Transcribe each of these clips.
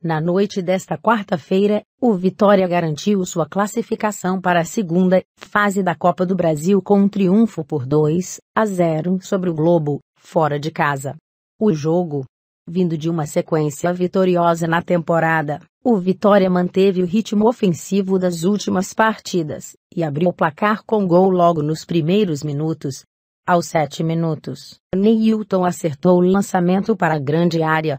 Na noite desta quarta-feira, o Vitória garantiu sua classificação para a segunda fase da Copa do Brasil com um triunfo por 2 a 0 sobre o Globo, fora de casa. O jogo, vindo de uma sequência vitoriosa na temporada, o Vitória manteve o ritmo ofensivo das últimas partidas e abriu o placar com gol logo nos primeiros minutos. Aos 7 minutos, Neilton acertou o lançamento para a grande área,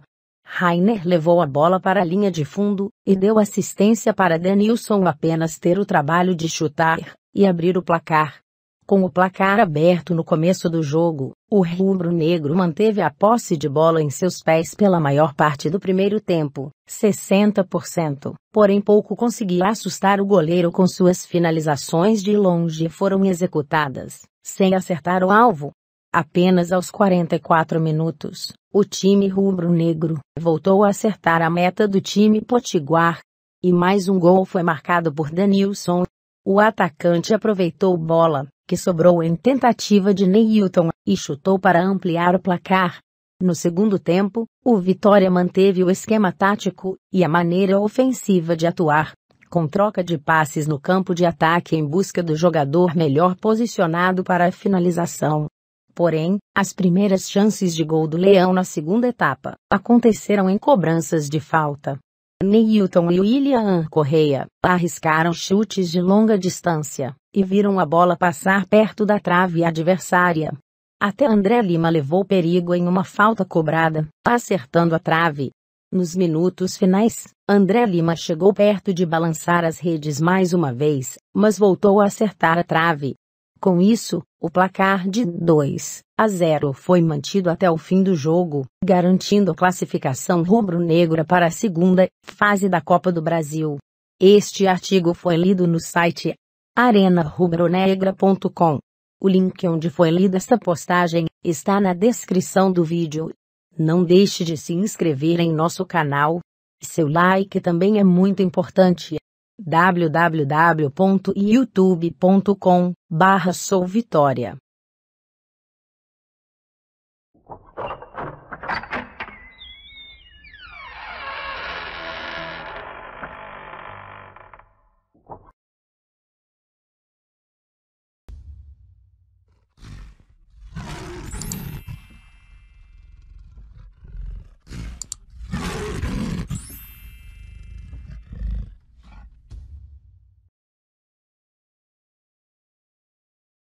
Rainer levou a bola para a linha de fundo e deu assistência para Danilson apenas ter o trabalho de chutar e abrir o placar. Com o placar aberto no começo do jogo, o rubro-negro manteve a posse de bola em seus pés pela maior parte do primeiro tempo, 60%, porém pouco conseguia assustar o goleiro com suas finalizações de longe foram executadas, sem acertar o alvo, Apenas aos 44 minutos, o time rubro-negro voltou a acertar a meta do time potiguar. E mais um gol foi marcado por Danilson. O atacante aproveitou bola, que sobrou em tentativa de Neilton, e chutou para ampliar o placar. No segundo tempo, o Vitória manteve o esquema tático e a maneira ofensiva de atuar, com troca de passes no campo de ataque em busca do jogador melhor posicionado para a finalização. Porém, as primeiras chances de gol do Leão na segunda etapa aconteceram em cobranças de falta. Neilton e William Correia arriscaram chutes de longa distância e viram a bola passar perto da trave adversária. Até André Lima levou perigo em uma falta cobrada, acertando a trave. Nos minutos finais, André Lima chegou perto de balançar as redes mais uma vez, mas voltou a acertar a trave. Com isso, o placar de 2 a 0 foi mantido até o fim do jogo, garantindo a classificação rubro-negra para a segunda fase da Copa do Brasil. Este artigo foi lido no site arenarubronegra.com. O link onde foi lida esta postagem está na descrição do vídeo. Não deixe de se inscrever em nosso canal. Seu like também é muito importante www.youtube.com barra